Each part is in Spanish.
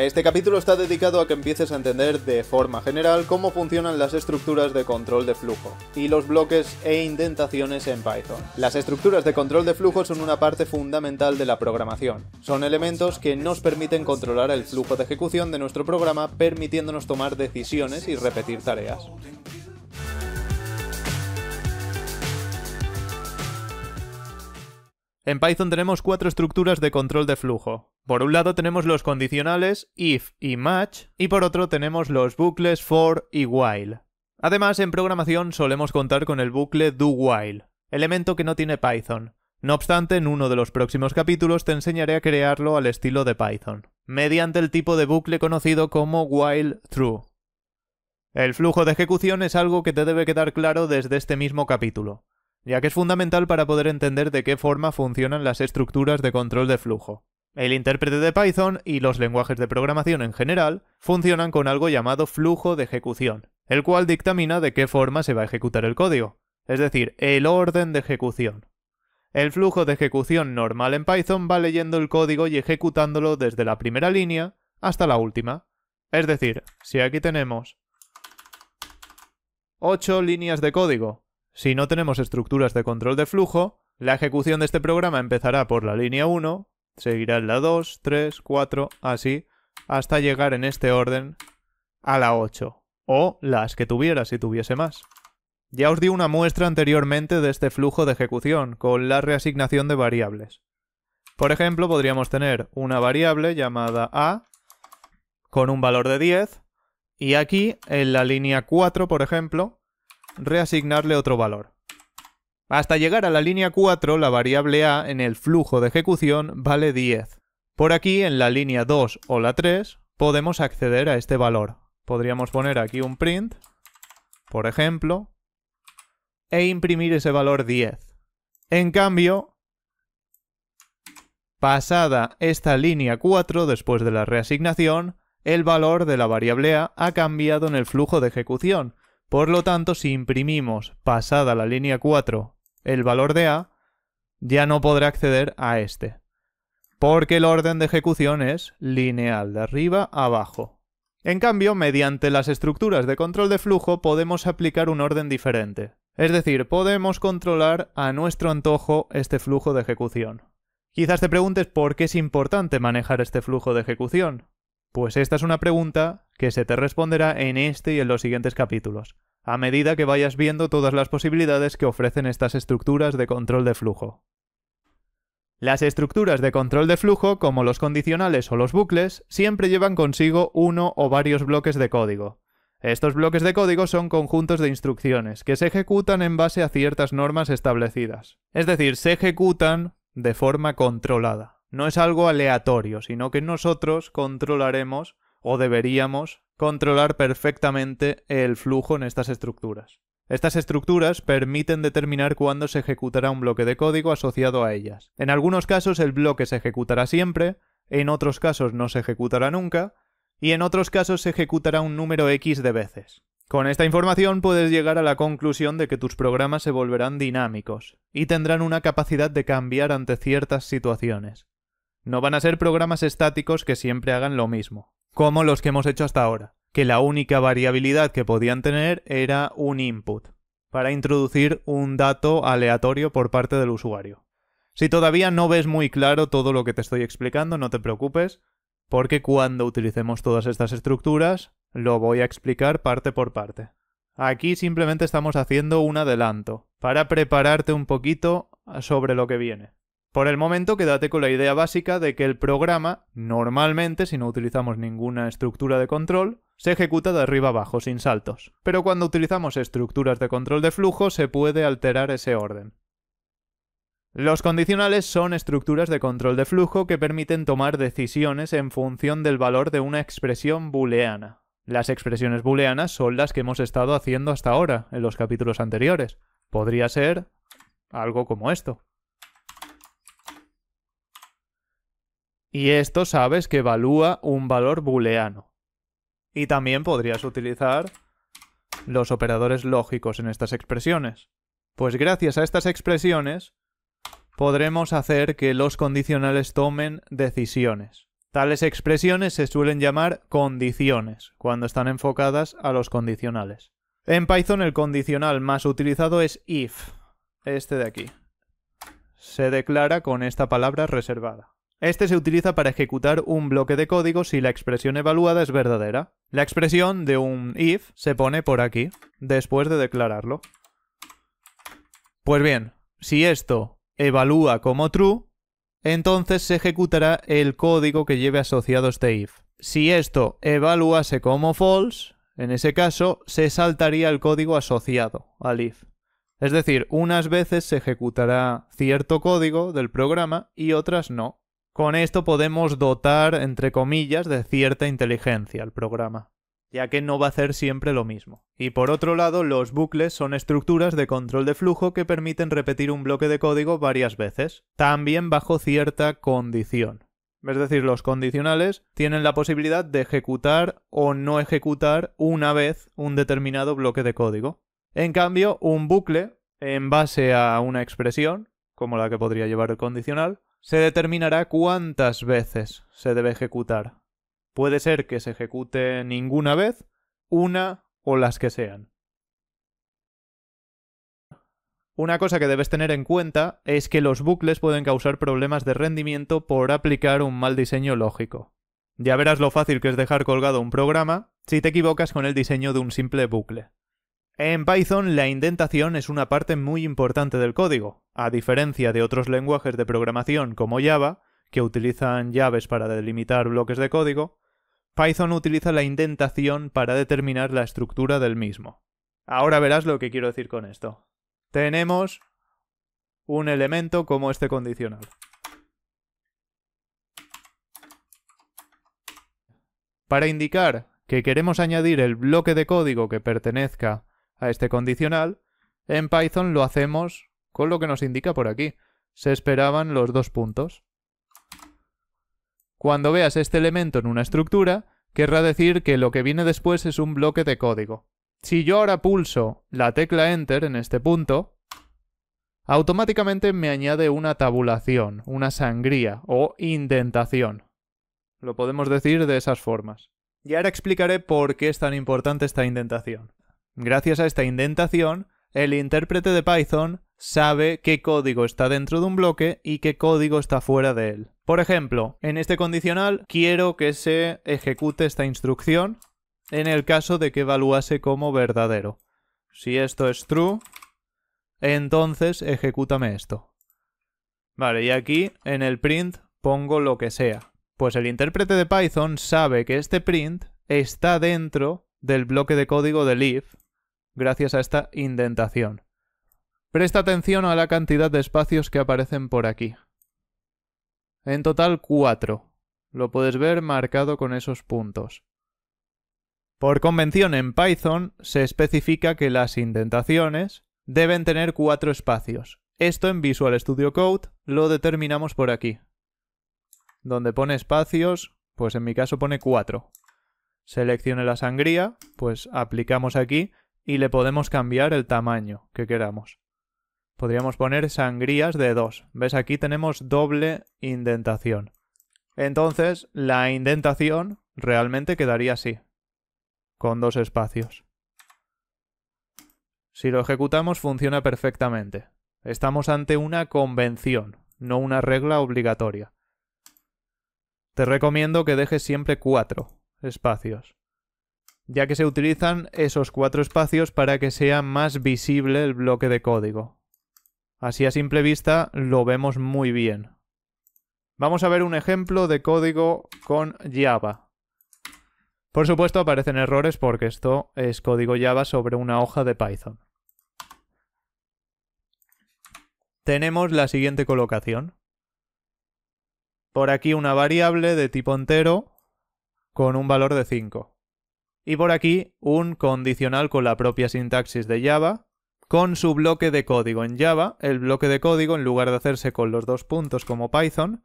Este capítulo está dedicado a que empieces a entender de forma general cómo funcionan las estructuras de control de flujo y los bloques e indentaciones en Python. Las estructuras de control de flujo son una parte fundamental de la programación. Son elementos que nos permiten controlar el flujo de ejecución de nuestro programa permitiéndonos tomar decisiones y repetir tareas. En Python tenemos cuatro estructuras de control de flujo, por un lado tenemos los condicionales if y match, y por otro tenemos los bucles for y while. Además, en programación solemos contar con el bucle do while, elemento que no tiene Python. No obstante, en uno de los próximos capítulos te enseñaré a crearlo al estilo de Python, mediante el tipo de bucle conocido como while true. El flujo de ejecución es algo que te debe quedar claro desde este mismo capítulo, ya que es fundamental para poder entender de qué forma funcionan las estructuras de control de flujo. El intérprete de Python y los lenguajes de programación en general funcionan con algo llamado flujo de ejecución, el cual dictamina de qué forma se va a ejecutar el código, es decir, el orden de ejecución. El flujo de ejecución normal en Python va leyendo el código y ejecutándolo desde la primera línea hasta la última. Es decir, si aquí tenemos 8 líneas de código, si no tenemos estructuras de control de flujo, la ejecución de este programa empezará por la línea 1, Seguirá la 2, 3, 4, así, hasta llegar en este orden a la 8. O las que tuviera si tuviese más. Ya os di una muestra anteriormente de este flujo de ejecución, con la reasignación de variables. Por ejemplo, podríamos tener una variable llamada a con un valor de 10 y aquí, en la línea 4, por ejemplo, reasignarle otro valor. Hasta llegar a la línea 4, la variable A en el flujo de ejecución vale 10. Por aquí, en la línea 2 o la 3, podemos acceder a este valor. Podríamos poner aquí un print, por ejemplo, e imprimir ese valor 10. En cambio, pasada esta línea 4 después de la reasignación, el valor de la variable A ha cambiado en el flujo de ejecución. Por lo tanto, si imprimimos pasada la línea 4 el valor de A, ya no podrá acceder a este. Porque el orden de ejecución es lineal, de arriba a abajo. En cambio, mediante las estructuras de control de flujo podemos aplicar un orden diferente. Es decir, podemos controlar a nuestro antojo este flujo de ejecución. Quizás te preguntes por qué es importante manejar este flujo de ejecución. Pues esta es una pregunta que se te responderá en este y en los siguientes capítulos a medida que vayas viendo todas las posibilidades que ofrecen estas estructuras de control de flujo. Las estructuras de control de flujo, como los condicionales o los bucles, siempre llevan consigo uno o varios bloques de código. Estos bloques de código son conjuntos de instrucciones que se ejecutan en base a ciertas normas establecidas. Es decir, se ejecutan de forma controlada. No es algo aleatorio, sino que nosotros controlaremos o deberíamos controlar perfectamente el flujo en estas estructuras. Estas estructuras permiten determinar cuándo se ejecutará un bloque de código asociado a ellas. En algunos casos el bloque se ejecutará siempre, en otros casos no se ejecutará nunca, y en otros casos se ejecutará un número X de veces. Con esta información puedes llegar a la conclusión de que tus programas se volverán dinámicos y tendrán una capacidad de cambiar ante ciertas situaciones. No van a ser programas estáticos que siempre hagan lo mismo como los que hemos hecho hasta ahora, que la única variabilidad que podían tener era un input, para introducir un dato aleatorio por parte del usuario. Si todavía no ves muy claro todo lo que te estoy explicando, no te preocupes, porque cuando utilicemos todas estas estructuras, lo voy a explicar parte por parte. Aquí simplemente estamos haciendo un adelanto, para prepararte un poquito sobre lo que viene. Por el momento, quédate con la idea básica de que el programa, normalmente, si no utilizamos ninguna estructura de control, se ejecuta de arriba abajo, sin saltos. Pero cuando utilizamos estructuras de control de flujo, se puede alterar ese orden. Los condicionales son estructuras de control de flujo que permiten tomar decisiones en función del valor de una expresión booleana. Las expresiones booleanas son las que hemos estado haciendo hasta ahora, en los capítulos anteriores. Podría ser algo como esto. Y esto sabes que evalúa un valor booleano. Y también podrías utilizar los operadores lógicos en estas expresiones. Pues gracias a estas expresiones podremos hacer que los condicionales tomen decisiones. Tales expresiones se suelen llamar condiciones, cuando están enfocadas a los condicionales. En Python el condicional más utilizado es if, este de aquí. Se declara con esta palabra reservada. Este se utiliza para ejecutar un bloque de código si la expresión evaluada es verdadera. La expresión de un if se pone por aquí, después de declararlo. Pues bien, si esto evalúa como true, entonces se ejecutará el código que lleve asociado este if. Si esto evaluase como false, en ese caso se saltaría el código asociado al if. Es decir, unas veces se ejecutará cierto código del programa y otras no. Con esto podemos dotar, entre comillas, de cierta inteligencia al programa, ya que no va a hacer siempre lo mismo. Y por otro lado, los bucles son estructuras de control de flujo que permiten repetir un bloque de código varias veces, también bajo cierta condición. Es decir, los condicionales tienen la posibilidad de ejecutar o no ejecutar una vez un determinado bloque de código. En cambio, un bucle, en base a una expresión, como la que podría llevar el condicional, se determinará cuántas veces se debe ejecutar. Puede ser que se ejecute ninguna vez, una o las que sean. Una cosa que debes tener en cuenta es que los bucles pueden causar problemas de rendimiento por aplicar un mal diseño lógico. Ya verás lo fácil que es dejar colgado un programa si te equivocas con el diseño de un simple bucle. En Python la indentación es una parte muy importante del código, a diferencia de otros lenguajes de programación como Java, que utilizan llaves para delimitar bloques de código, Python utiliza la indentación para determinar la estructura del mismo. Ahora verás lo que quiero decir con esto. Tenemos un elemento como este condicional. Para indicar que queremos añadir el bloque de código que pertenezca a este condicional, en Python lo hacemos con lo que nos indica por aquí. Se esperaban los dos puntos. Cuando veas este elemento en una estructura, querrá decir que lo que viene después es un bloque de código. Si yo ahora pulso la tecla Enter en este punto, automáticamente me añade una tabulación, una sangría o indentación. Lo podemos decir de esas formas. Y ahora explicaré por qué es tan importante esta indentación. Gracias a esta indentación, el intérprete de Python sabe qué código está dentro de un bloque y qué código está fuera de él. Por ejemplo, en este condicional quiero que se ejecute esta instrucción en el caso de que evaluase como verdadero. Si esto es true, entonces ejecútame esto. Vale, y aquí en el print pongo lo que sea. Pues el intérprete de Python sabe que este print está dentro del bloque de código de leaf gracias a esta indentación. Presta atención a la cantidad de espacios que aparecen por aquí. En total cuatro. Lo puedes ver marcado con esos puntos. Por convención en Python se especifica que las indentaciones deben tener cuatro espacios. Esto en Visual Studio Code lo determinamos por aquí. Donde pone espacios, pues en mi caso pone cuatro. Seleccione la sangría, pues aplicamos aquí y le podemos cambiar el tamaño que queramos podríamos poner sangrías de 2. ¿Ves? Aquí tenemos doble indentación. Entonces, la indentación realmente quedaría así, con dos espacios. Si lo ejecutamos funciona perfectamente. Estamos ante una convención, no una regla obligatoria. Te recomiendo que dejes siempre cuatro espacios, ya que se utilizan esos cuatro espacios para que sea más visible el bloque de código. Así a simple vista lo vemos muy bien. Vamos a ver un ejemplo de código con Java. Por supuesto aparecen errores porque esto es código Java sobre una hoja de Python. Tenemos la siguiente colocación. Por aquí una variable de tipo entero con un valor de 5. Y por aquí un condicional con la propia sintaxis de Java con su bloque de código. En Java, el bloque de código, en lugar de hacerse con los dos puntos como Python,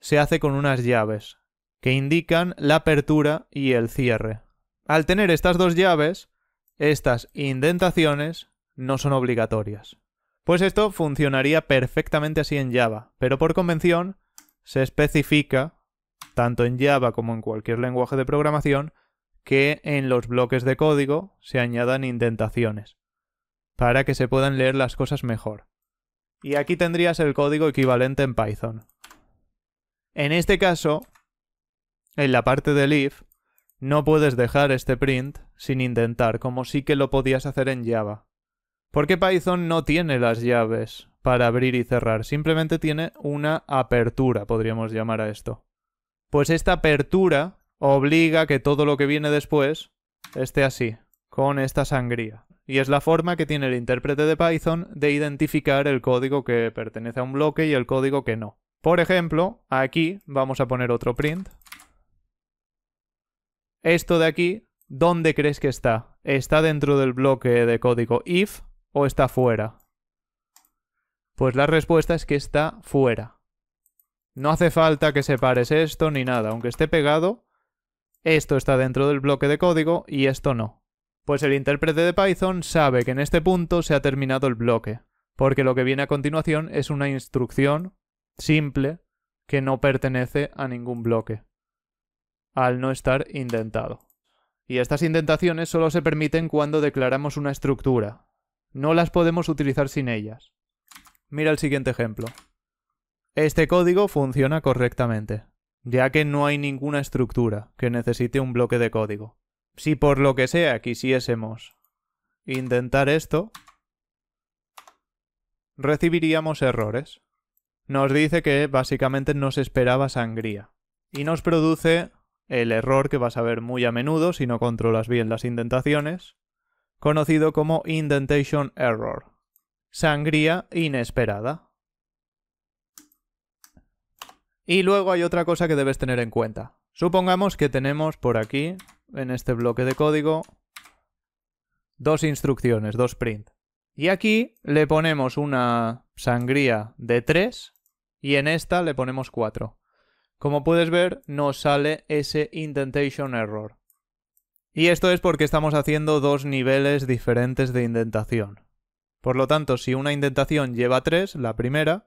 se hace con unas llaves que indican la apertura y el cierre. Al tener estas dos llaves, estas indentaciones no son obligatorias. Pues esto funcionaría perfectamente así en Java, pero por convención se especifica, tanto en Java como en cualquier lenguaje de programación, que en los bloques de código se añadan indentaciones para que se puedan leer las cosas mejor. Y aquí tendrías el código equivalente en Python. En este caso, en la parte del if, no puedes dejar este print sin intentar, como sí que lo podías hacer en Java. Porque Python no tiene las llaves para abrir y cerrar, simplemente tiene una apertura, podríamos llamar a esto. Pues esta apertura obliga que todo lo que viene después esté así, con esta sangría y es la forma que tiene el intérprete de Python de identificar el código que pertenece a un bloque y el código que no. Por ejemplo, aquí vamos a poner otro print. Esto de aquí, ¿dónde crees que está? ¿Está dentro del bloque de código if o está fuera? Pues la respuesta es que está fuera. No hace falta que separes esto ni nada, aunque esté pegado, esto está dentro del bloque de código y esto no. Pues el intérprete de Python sabe que en este punto se ha terminado el bloque, porque lo que viene a continuación es una instrucción simple que no pertenece a ningún bloque, al no estar indentado. Y estas indentaciones solo se permiten cuando declaramos una estructura. No las podemos utilizar sin ellas. Mira el siguiente ejemplo. Este código funciona correctamente, ya que no hay ninguna estructura que necesite un bloque de código si por lo que sea quisiésemos intentar esto, recibiríamos errores. Nos dice que básicamente nos esperaba sangría. Y nos produce el error que vas a ver muy a menudo si no controlas bien las indentaciones, conocido como indentation error. Sangría inesperada. Y luego hay otra cosa que debes tener en cuenta. Supongamos que tenemos por aquí en este bloque de código, dos instrucciones, dos print. Y aquí le ponemos una sangría de 3 y en esta le ponemos 4. Como puedes ver, nos sale ese indentation error. Y esto es porque estamos haciendo dos niveles diferentes de indentación. Por lo tanto, si una indentación lleva 3, la primera,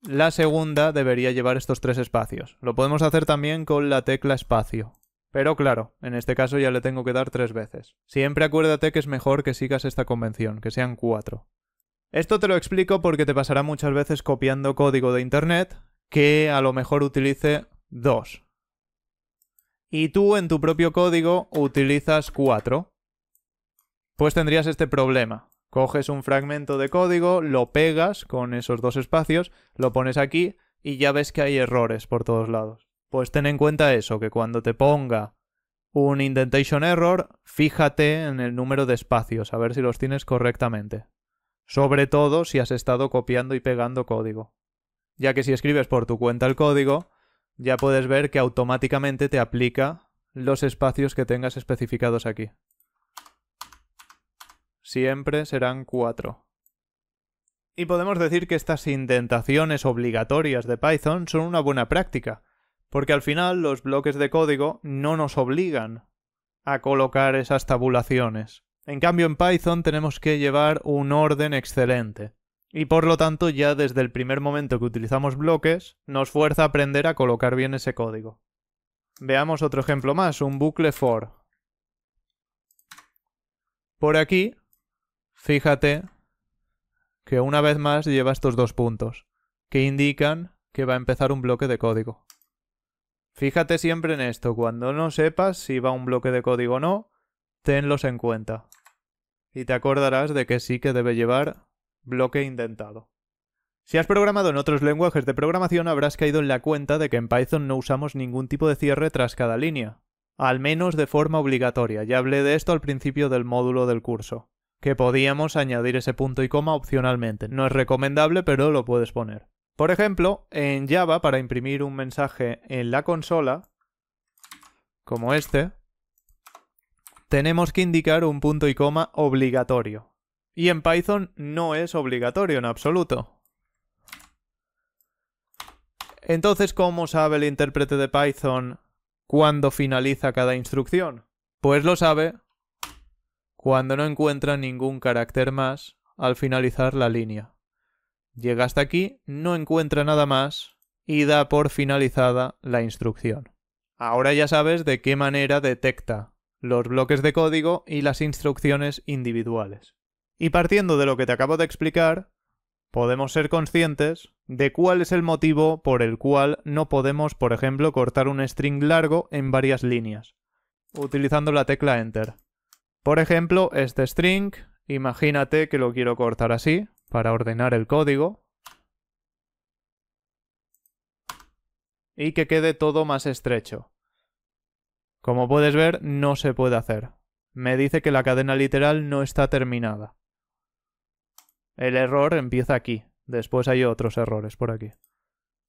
la segunda debería llevar estos tres espacios. Lo podemos hacer también con la tecla espacio. Pero claro, en este caso ya le tengo que dar tres veces. Siempre acuérdate que es mejor que sigas esta convención, que sean cuatro. Esto te lo explico porque te pasará muchas veces copiando código de Internet que a lo mejor utilice dos. Y tú en tu propio código utilizas cuatro. Pues tendrías este problema. Coges un fragmento de código, lo pegas con esos dos espacios, lo pones aquí y ya ves que hay errores por todos lados. Pues ten en cuenta eso, que cuando te ponga un indentation error, fíjate en el número de espacios, a ver si los tienes correctamente. Sobre todo si has estado copiando y pegando código. Ya que si escribes por tu cuenta el código, ya puedes ver que automáticamente te aplica los espacios que tengas especificados aquí. Siempre serán cuatro. Y podemos decir que estas indentaciones obligatorias de Python son una buena práctica, porque al final los bloques de código no nos obligan a colocar esas tabulaciones. En cambio, en Python tenemos que llevar un orden excelente. Y por lo tanto, ya desde el primer momento que utilizamos bloques, nos fuerza a aprender a colocar bien ese código. Veamos otro ejemplo más, un bucle for. Por aquí, fíjate que una vez más lleva estos dos puntos, que indican que va a empezar un bloque de código. Fíjate siempre en esto, cuando no sepas si va un bloque de código o no, tenlos en cuenta. Y te acordarás de que sí que debe llevar bloque indentado. Si has programado en otros lenguajes de programación habrás caído en la cuenta de que en Python no usamos ningún tipo de cierre tras cada línea, al menos de forma obligatoria, ya hablé de esto al principio del módulo del curso, que podíamos añadir ese punto y coma opcionalmente, no es recomendable pero lo puedes poner. Por ejemplo, en Java, para imprimir un mensaje en la consola, como este, tenemos que indicar un punto y coma obligatorio. Y en Python no es obligatorio en absoluto. Entonces, ¿cómo sabe el intérprete de Python cuando finaliza cada instrucción? Pues lo sabe cuando no encuentra ningún carácter más al finalizar la línea. Llega hasta aquí, no encuentra nada más y da por finalizada la instrucción. Ahora ya sabes de qué manera detecta los bloques de código y las instrucciones individuales. Y partiendo de lo que te acabo de explicar, podemos ser conscientes de cuál es el motivo por el cual no podemos, por ejemplo, cortar un string largo en varias líneas, utilizando la tecla Enter. Por ejemplo, este string, imagínate que lo quiero cortar así, para ordenar el código. Y que quede todo más estrecho. Como puedes ver, no se puede hacer. Me dice que la cadena literal no está terminada. El error empieza aquí. Después hay otros errores por aquí.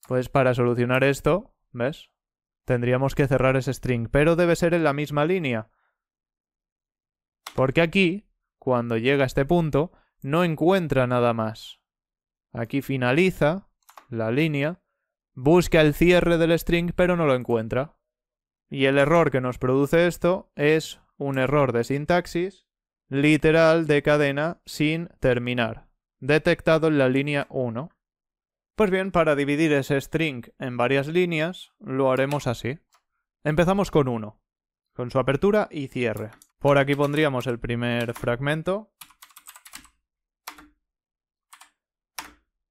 Pues para solucionar esto, ¿ves? Tendríamos que cerrar ese string, pero debe ser en la misma línea. Porque aquí, cuando llega a este punto, no encuentra nada más. Aquí finaliza la línea, busca el cierre del string pero no lo encuentra. Y el error que nos produce esto es un error de sintaxis literal de cadena sin terminar, detectado en la línea 1. Pues bien, para dividir ese string en varias líneas, lo haremos así. Empezamos con 1, con su apertura y cierre. Por aquí pondríamos el primer fragmento,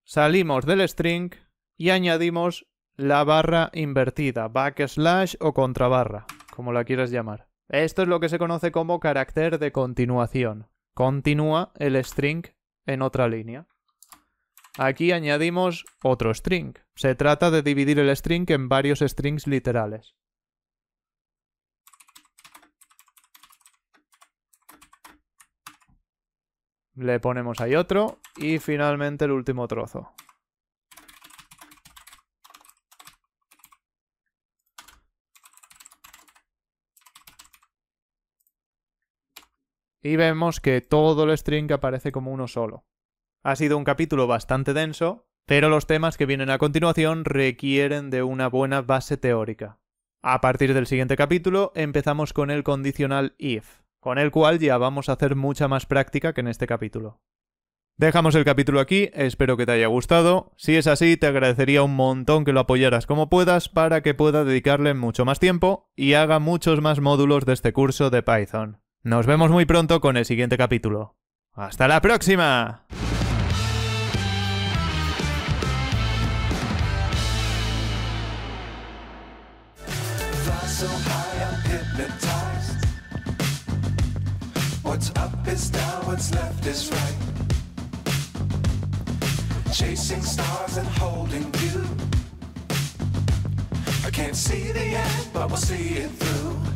salimos del string y añadimos la barra invertida, backslash o contrabarra, como la quieras llamar. Esto es lo que se conoce como carácter de continuación. Continúa el string en otra línea. Aquí añadimos otro string. Se trata de dividir el string en varios strings literales. Le ponemos ahí otro. Y finalmente el último trozo. Y vemos que todo el string aparece como uno solo. Ha sido un capítulo bastante denso, pero los temas que vienen a continuación requieren de una buena base teórica. A partir del siguiente capítulo empezamos con el condicional if con el cual ya vamos a hacer mucha más práctica que en este capítulo. Dejamos el capítulo aquí, espero que te haya gustado. Si es así, te agradecería un montón que lo apoyaras como puedas para que pueda dedicarle mucho más tiempo y haga muchos más módulos de este curso de Python. Nos vemos muy pronto con el siguiente capítulo. ¡Hasta la próxima! What's up is down, what's left is right. Chasing stars and holding you. I can't see the end, but we'll see it through.